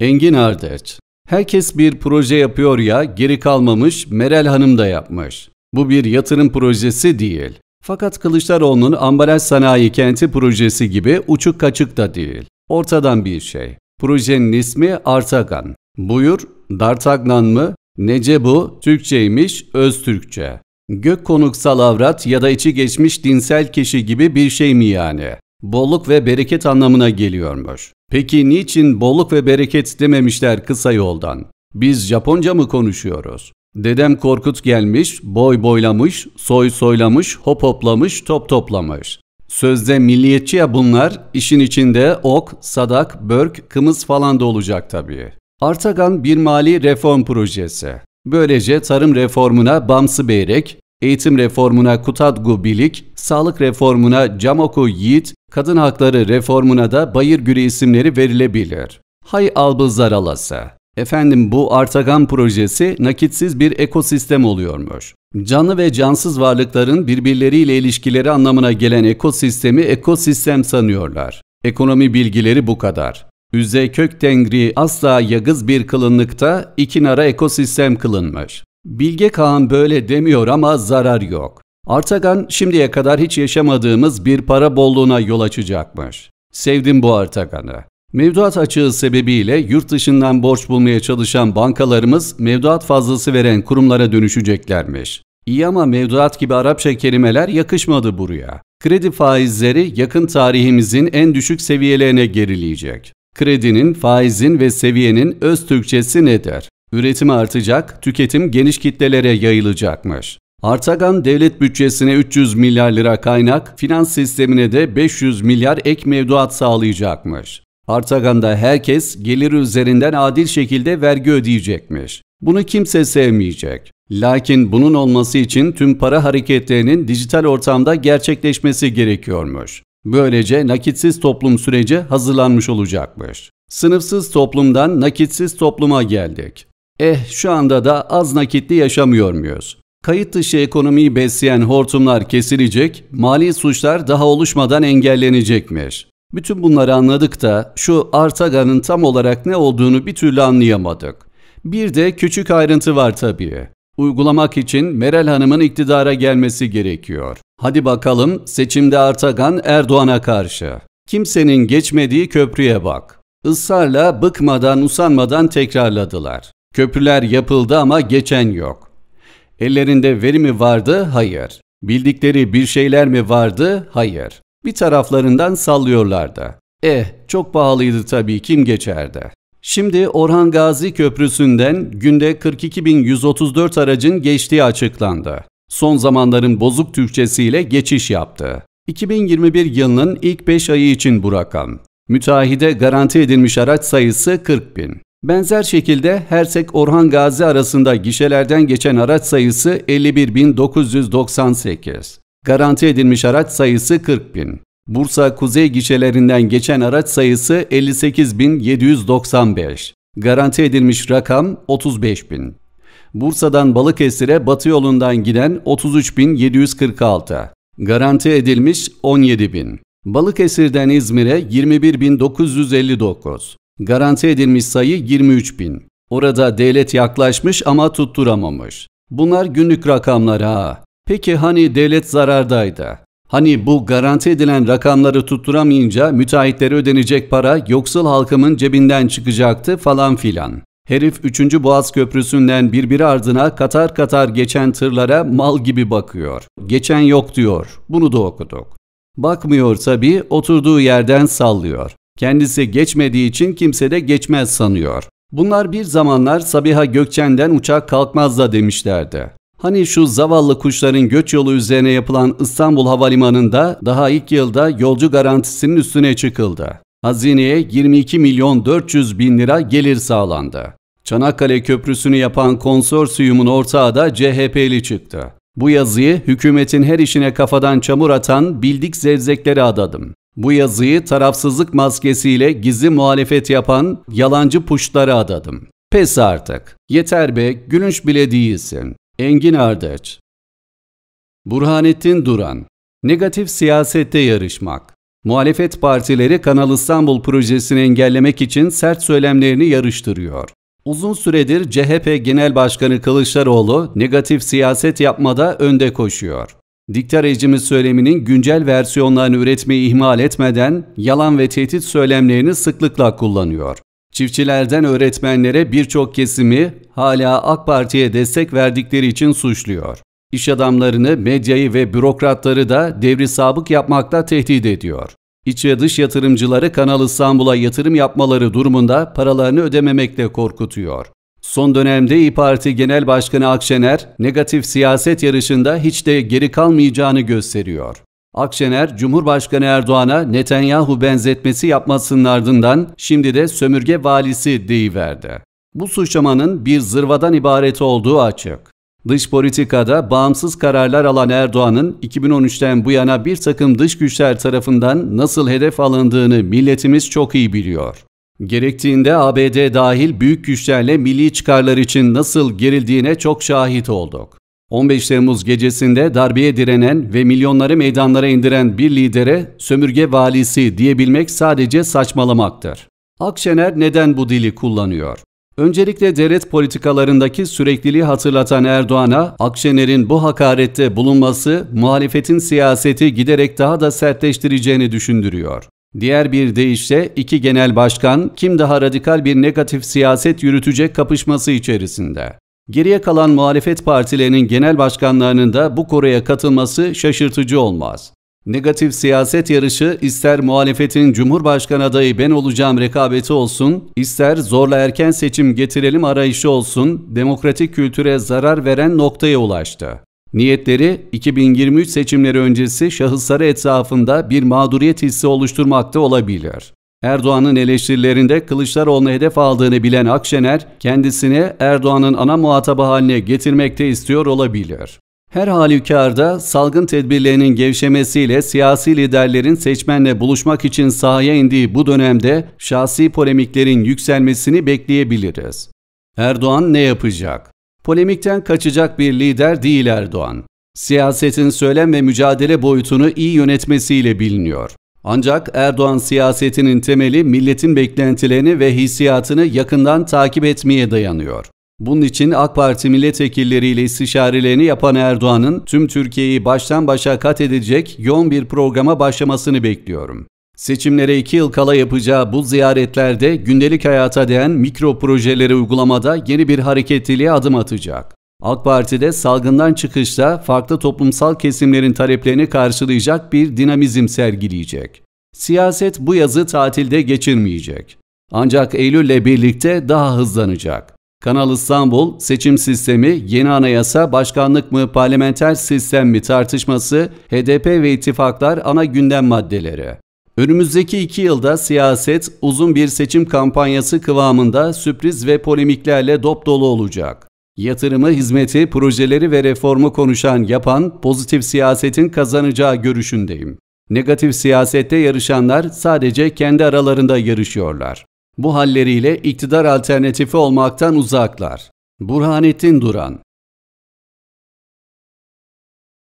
Engin Ardeç Herkes bir proje yapıyor ya, geri kalmamış, Meral Hanım da yapmış. Bu bir yatırım projesi değil. Fakat Kılıçdaroğlu'nun ambalaj sanayi kenti projesi gibi uçuk kaçık da değil. Ortadan bir şey. Projenin ismi Artagan. Buyur, Dartagnan mı? Nece bu? Türkçeymiş, öz Türkçe. Gök konuksal avrat ya da içi geçmiş dinsel kişi gibi bir şey mi yani? Bolluk ve bereket anlamına geliyormuş. Peki niçin bolluk ve bereket dememişler kısa yoldan? Biz Japonca mı konuşuyoruz? Dedem Korkut gelmiş, boy boylamış, soy soylamış, hop hoplamış, top toplamış. Sözde milliyetçi ya bunlar, işin içinde ok, sadak, börk, kımız falan da olacak tabii. Artagan bir mali reform projesi. Böylece tarım reformuna bamsı beyrek, Eğitim reformuna Kutadgu Bilik, sağlık reformuna Camoku Yiğit, kadın hakları reformuna da Bayır Gülü isimleri verilebilir. Hay Albızlar alasa. Efendim bu Artagan projesi nakitsiz bir ekosistem oluyormuş. Canlı ve cansız varlıkların birbirleriyle ilişkileri anlamına gelen ekosistemi ekosistem sanıyorlar. Ekonomi bilgileri bu kadar. Üze kök tengri asla yagız bir kılınlıkta iki nara ekosistem kılınmış. Bilge Kağan böyle demiyor ama zarar yok. Artagan şimdiye kadar hiç yaşamadığımız bir para bolluğuna yol açacakmış. Sevdim bu Artagan'ı. Mevduat açığı sebebiyle yurt dışından borç bulmaya çalışan bankalarımız mevduat fazlası veren kurumlara dönüşeceklermiş. İyi ama mevduat gibi Arapça kelimeler yakışmadı buraya. Kredi faizleri yakın tarihimizin en düşük seviyelerine gerileyecek. Kredinin, faizin ve seviyenin öz Türkçesi nedir? Üretimi artacak, tüketim geniş kitlelere yayılacakmış. Artagan devlet bütçesine 300 milyar lira kaynak, finans sistemine de 500 milyar ek mevduat sağlayacakmış. Artagan'da herkes gelir üzerinden adil şekilde vergi ödeyecekmiş. Bunu kimse sevmeyecek. Lakin bunun olması için tüm para hareketlerinin dijital ortamda gerçekleşmesi gerekiyormuş. Böylece nakitsiz toplum süreci hazırlanmış olacakmış. Sınıfsız toplumdan nakitsiz topluma geldik. Eh şu anda da az nakitli yaşamıyor muyuz? Kayıt dışı ekonomiyi besleyen hortumlar kesilecek, mali suçlar daha oluşmadan engellenecekmiş. Bütün bunları anladık da şu Artaga'nın tam olarak ne olduğunu bir türlü anlayamadık. Bir de küçük ayrıntı var tabii. Uygulamak için Meral Hanım'ın iktidara gelmesi gerekiyor. Hadi bakalım seçimde Artagan Erdoğan'a karşı. Kimsenin geçmediği köprüye bak. Israrla bıkmadan usanmadan tekrarladılar. Köprüler yapıldı ama geçen yok. Ellerinde veri mi vardı? Hayır. Bildikleri bir şeyler mi vardı? Hayır. Bir taraflarından sallıyorlardı. Eh, çok pahalıydı tabii kim geçerdi. Şimdi Orhan Gazi Köprüsü'nden günde 42.134 aracın geçtiği açıklandı. Son zamanların bozuk Türkçesiyle geçiş yaptı. 2021 yılının ilk 5 ayı için bu rakam. Müteahhide garanti edilmiş araç sayısı 40 bin. Benzer şekilde Hersek Orhan Gazi arasında gişelerden geçen araç sayısı 51.998. Garanti edilmiş araç sayısı 40.000. Bursa Kuzey gişelerinden geçen araç sayısı 58.795. Garanti edilmiş rakam 35.000. Bursa'dan Balıkesir'e batı yolundan giden 33.746. Garanti edilmiş 17.000. Balıkesir'den İzmir'e 21.959. Garanti edilmiş sayı 23 bin. Orada devlet yaklaşmış ama tutturamamış. Bunlar günlük rakamlar ha. Peki hani devlet zarardaydı? Hani bu garanti edilen rakamları tutturamayınca müteahhitlere ödenecek para yoksul halkımın cebinden çıkacaktı falan filan. Herif 3. Boğaz Köprüsü'nden birbiri ardına katar katar geçen tırlara mal gibi bakıyor. Geçen yok diyor. Bunu da okuduk. Bakmıyor tabii oturduğu yerden sallıyor. Kendisi geçmediği için kimse de geçmez sanıyor. Bunlar bir zamanlar Sabiha Gökçen'den uçak kalkmaz da demişlerdi. Hani şu zavallı kuşların göç yolu üzerine yapılan İstanbul Havalimanı'nda daha ilk yılda yolcu garantisinin üstüne çıkıldı. Hazineye 22 milyon 400 bin lira gelir sağlandı. Çanakkale Köprüsü'nü yapan konsorsiyumun ortağı da CHP'li çıktı. Bu yazıyı hükümetin her işine kafadan çamur atan bildik zevzeklere adadım. Bu yazıyı tarafsızlık maskesiyle gizli muhalefet yapan yalancı puşlara adadım. Pes artık. Yeter be, gülünç bile değilsin. Engin Ardıç Burhanettin Duran Negatif siyasette yarışmak Muhalefet partileri Kanal İstanbul projesini engellemek için sert söylemlerini yarıştırıyor. Uzun süredir CHP Genel Başkanı Kılıçdaroğlu negatif siyaset yapmada önde koşuyor. Diktarecimin söyleminin güncel versiyonlarını üretmeyi ihmal etmeden yalan ve tehdit söylemlerini sıklıkla kullanıyor. Çiftçilerden öğretmenlere birçok kesimi hala AK Parti'ye destek verdikleri için suçluyor. İş adamlarını, medyayı ve bürokratları da devri sabık yapmakla tehdit ediyor. İç ve dış yatırımcıları Kanal İstanbul'a yatırım yapmaları durumunda paralarını ödememekle korkutuyor. Son dönemde İyi Parti Genel Başkanı Akşener negatif siyaset yarışında hiç de geri kalmayacağını gösteriyor. Akşener, Cumhurbaşkanı Erdoğan'a Netanyahu benzetmesi yapmasının ardından şimdi de sömürge valisi deyiverdi. Bu suçlamanın bir zırvadan ibaret olduğu açık. Dış politikada bağımsız kararlar alan Erdoğan'ın 2013'ten bu yana bir takım dış güçler tarafından nasıl hedef alındığını milletimiz çok iyi biliyor. Gerektiğinde ABD dahil büyük güçlerle milli çıkarlar için nasıl gerildiğine çok şahit olduk. 15 Temmuz gecesinde darbeye direnen ve milyonları meydanlara indiren bir lidere sömürge valisi diyebilmek sadece saçmalamaktır. Akşener neden bu dili kullanıyor? Öncelikle devlet politikalarındaki sürekliliği hatırlatan Erdoğan'a Akşener'in bu hakarette bulunması muhalefetin siyaseti giderek daha da sertleştireceğini düşündürüyor. Diğer bir deyişle iki genel başkan kim daha radikal bir negatif siyaset yürütecek kapışması içerisinde. Geriye kalan muhalefet partilerinin genel başkanlarının da bu koraya katılması şaşırtıcı olmaz. Negatif siyaset yarışı ister muhalefetin Cumhurbaşkanı adayı ben olacağım rekabeti olsun, ister zorla erken seçim getirelim arayışı olsun, demokratik kültüre zarar veren noktaya ulaştı. Niyetleri 2023 seçimleri öncesi şahısları etrafında bir mağduriyet hissi oluşturmakta olabilir. Erdoğan'ın eleştirilerinde Kılıçdaroğlu'nu hedef aldığını bilen Akşener, kendisini Erdoğan'ın ana muhatabı haline getirmekte istiyor olabilir. Her halükarda salgın tedbirlerinin gevşemesiyle siyasi liderlerin seçmenle buluşmak için sahaya indiği bu dönemde şahsi polemiklerin yükselmesini bekleyebiliriz. Erdoğan ne yapacak? Polemikten kaçacak bir lider değil Erdoğan. Siyasetin söylem ve mücadele boyutunu iyi yönetmesiyle biliniyor. Ancak Erdoğan siyasetinin temeli milletin beklentilerini ve hissiyatını yakından takip etmeye dayanıyor. Bunun için AK Parti milletvekilleriyle istişarelerini yapan Erdoğan'ın tüm Türkiye'yi baştan başa kat edecek yoğun bir programa başlamasını bekliyorum. Seçimlere iki yıl kala yapacağı bu ziyaretlerde gündelik hayata değen mikro projeleri uygulamada yeni bir hareketliliğe adım atacak. AK Parti'de salgından çıkışta farklı toplumsal kesimlerin taleplerini karşılayacak bir dinamizm sergileyecek. Siyaset bu yazı tatilde geçirmeyecek. Ancak Eylül'le birlikte daha hızlanacak. Kanal İstanbul, seçim sistemi, yeni anayasa, başkanlık mı, parlamenter sistem mi tartışması, HDP ve ittifaklar ana gündem maddeleri. Önümüzdeki iki yılda siyaset uzun bir seçim kampanyası kıvamında sürpriz ve polemiklerle dop dolu olacak. Yatırımı, hizmeti, projeleri ve reformu konuşan yapan pozitif siyasetin kazanacağı görüşündeyim. Negatif siyasette yarışanlar sadece kendi aralarında yarışıyorlar. Bu halleriyle iktidar alternatifi olmaktan uzaklar. Burhanettin Duran